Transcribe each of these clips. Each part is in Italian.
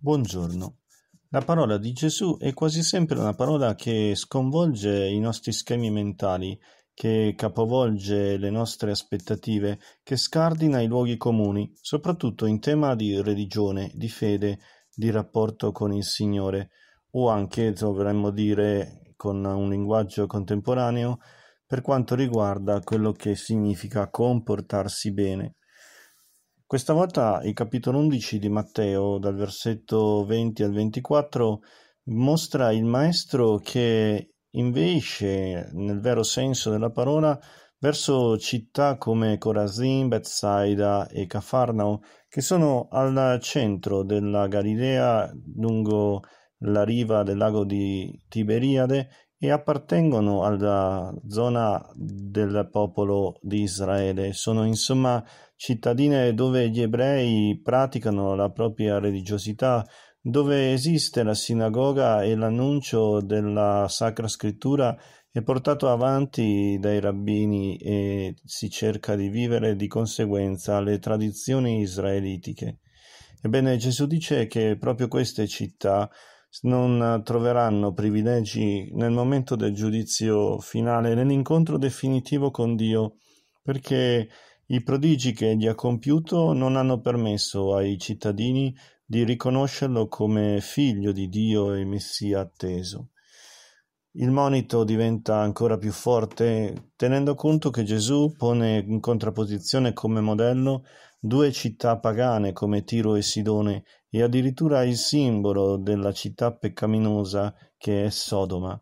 Buongiorno. La parola di Gesù è quasi sempre una parola che sconvolge i nostri schemi mentali, che capovolge le nostre aspettative, che scardina i luoghi comuni, soprattutto in tema di religione, di fede, di rapporto con il Signore, o anche, dovremmo dire, con un linguaggio contemporaneo, per quanto riguarda quello che significa comportarsi bene. Questa volta il capitolo 11 di Matteo, dal versetto 20 al 24, mostra il maestro che inveisce, nel vero senso della parola, verso città come Corazin, Bethsaida e Cafarnao, che sono al centro della Galilea lungo la riva del lago di Tiberiade e appartengono alla zona del popolo di Israele, sono insomma cittadine dove gli ebrei praticano la propria religiosità, dove esiste la sinagoga e l'annuncio della Sacra Scrittura è portato avanti dai rabbini e si cerca di vivere di conseguenza le tradizioni israelitiche. Ebbene Gesù dice che proprio queste città non troveranno privilegi nel momento del giudizio finale, nell'incontro definitivo con Dio, perché i prodigi che egli ha compiuto non hanno permesso ai cittadini di riconoscerlo come figlio di Dio e Messia atteso. Il monito diventa ancora più forte tenendo conto che Gesù pone in contrapposizione come modello due città pagane come Tiro e Sidone e addirittura il simbolo della città peccaminosa che è Sodoma.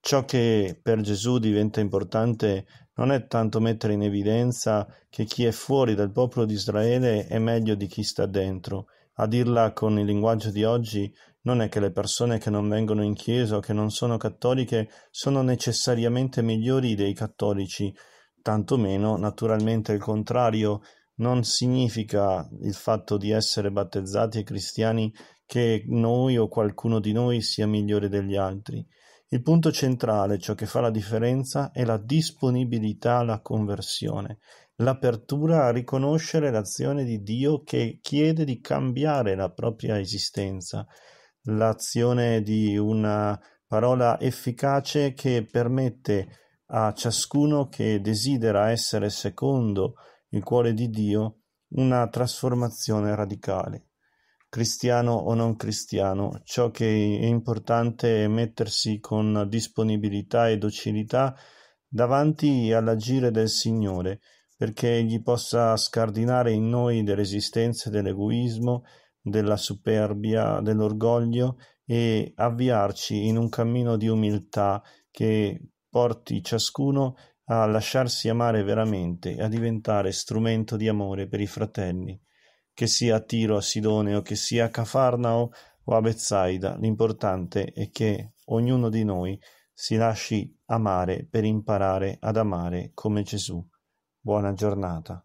Ciò che per Gesù diventa importante non è tanto mettere in evidenza che chi è fuori dal popolo di Israele è meglio di chi sta dentro. A dirla con il linguaggio di oggi, non è che le persone che non vengono in chiesa o che non sono cattoliche sono necessariamente migliori dei cattolici, tantomeno naturalmente il contrario, non significa il fatto di essere battezzati e cristiani che noi o qualcuno di noi sia migliore degli altri. Il punto centrale, ciò che fa la differenza, è la disponibilità alla conversione, l'apertura a riconoscere l'azione di Dio che chiede di cambiare la propria esistenza, l'azione di una parola efficace che permette a ciascuno che desidera essere secondo il cuore di Dio, una trasformazione radicale. Cristiano o non cristiano, ciò che è importante è mettersi con disponibilità e docilità davanti all'agire del Signore, perché Egli possa scardinare in noi le resistenze dell'egoismo, della superbia, dell'orgoglio e avviarci in un cammino di umiltà che porti ciascuno a lasciarsi amare veramente e a diventare strumento di amore per i fratelli, che sia a Tiro, a Sidone o che sia a Cafarnao o a Bezzaida, l'importante è che ognuno di noi si lasci amare per imparare ad amare come Gesù. Buona giornata.